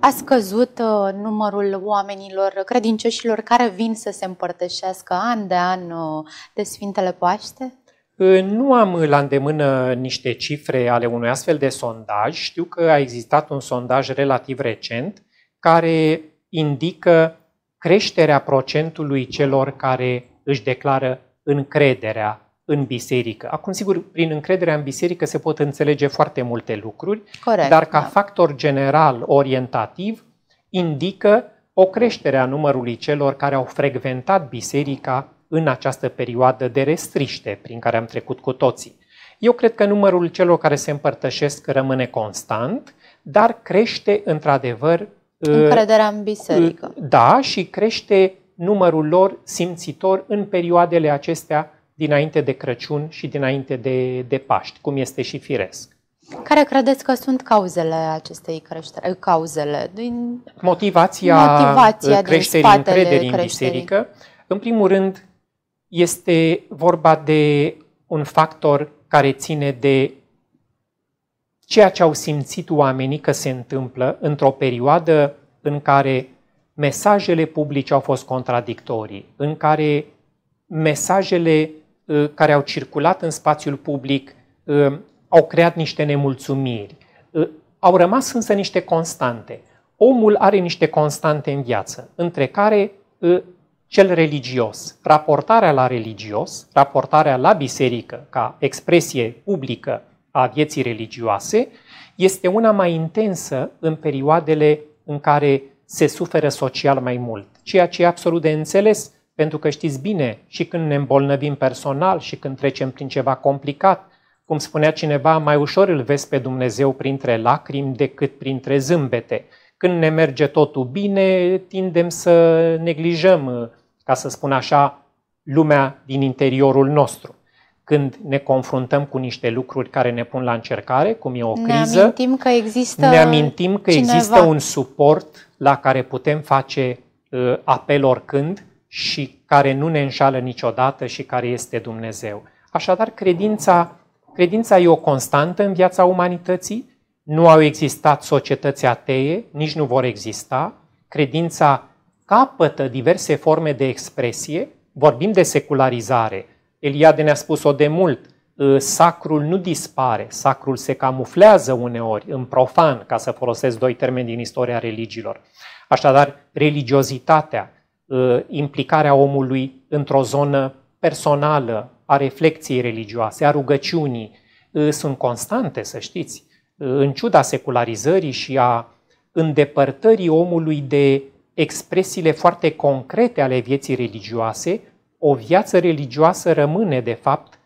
a scăzut uh, numărul oamenilor credincioșilor care vin să se împărtășească an de an uh, de Sfintele Paște? Nu am la îndemână niște cifre ale unui astfel de sondaj. Știu că a existat un sondaj relativ recent care indică creșterea procentului celor care își declară încrederea în biserică. Acum, sigur, prin încrederea în biserică se pot înțelege foarte multe lucruri, Corect, dar ca da. factor general orientativ indică o creștere a numărului celor care au frecventat biserica în această perioadă de restriște prin care am trecut cu toții. Eu cred că numărul celor care se împărtășesc rămâne constant, dar crește într-adevăr uh, încrederea în biserică. Uh, da, și crește numărul lor simțitor în perioadele acestea dinainte de Crăciun și dinainte de, de Paști, cum este și firesc. Care credeți că sunt cauzele acestei creștere? Eh, cauzele din motivația, motivația creșterii din încrederii creșterii. în biserică. În primul rând, este vorba de un factor care ține de ceea ce au simțit oamenii că se întâmplă într-o perioadă în care mesajele publice au fost contradictorii, în care mesajele Uh, care au circulat în spațiul public uh, au creat niște nemulțumiri. Uh, au rămas însă niște constante. Omul are niște constante în viață, între care cel religios, raportarea la religios, raportarea la biserică ca expresie publică a vieții religioase, este una mai intensă în perioadele în care se suferă social mai mult, ceea ce e absolut de înțeles pentru că știți bine, și când ne îmbolnăvim personal și când trecem prin ceva complicat, cum spunea cineva, mai ușor îl vezi pe Dumnezeu printre lacrimi decât printre zâmbete. Când ne merge totul bine, tindem să neglijăm, ca să spun așa, lumea din interiorul nostru. Când ne confruntăm cu niște lucruri care ne pun la încercare, cum e o ne criză, ne amintim că există, ne amintim că cineva. există un suport la care putem face uh, apel oricând și care nu ne înșală niciodată și care este Dumnezeu. Așadar, credința, credința e o constantă în viața umanității, nu au existat societăți atee, nici nu vor exista, credința capătă diverse forme de expresie, vorbim de secularizare, Eliade ne-a spus-o de mult, ă, sacrul nu dispare, sacrul se camuflează uneori în profan, ca să folosesc doi termeni din istoria religiilor. Așadar, religiozitatea, Ă, implicarea omului într-o zonă personală a reflexiei religioase, a rugăciunii, ă, sunt constante, să știți, ă, în ciuda secularizării și a îndepărtării omului de expresiile foarte concrete ale vieții religioase, o viață religioasă rămâne, de fapt,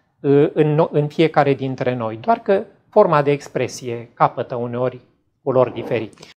în, în fiecare dintre noi, doar că forma de expresie capătă uneori culori diferite.